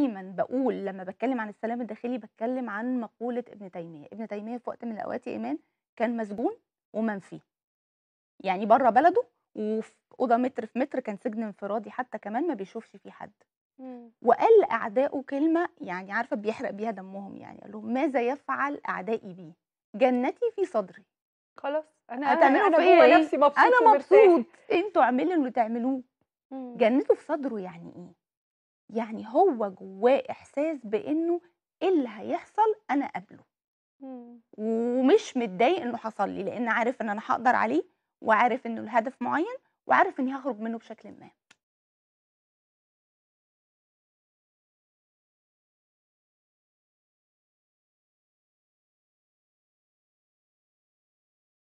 دايما بقول لما بتكلم عن السلام الداخلي بتكلم عن مقولة ابن تيمية ابن تيمية في وقت من الأوقات يا إيمان كان مسجون ومنفي يعني بره بلده وفي أوضة متر في متر كان سجن انفرادي حتى كمان ما بيشوفش فيه حد وقال لأعدائه كلمة يعني عارفة بيحرق بيها دمهم يعني قال لهم ماذا يفعل أعدائي بي جنتي في صدري خلاص انا انا, أنا إيه؟ نفسي مبسوط انا إيه مبسوط انتوا اعملوا اللي تعملوه جنته في صدره يعني ايه يعني هو جواه احساس بانه ايه اللي هيحصل انا قبله ومش متضايق انه حصل لي لان عارف ان انا هقدر عليه وعارف انه الهدف معين وعارف اني هخرج منه بشكل ما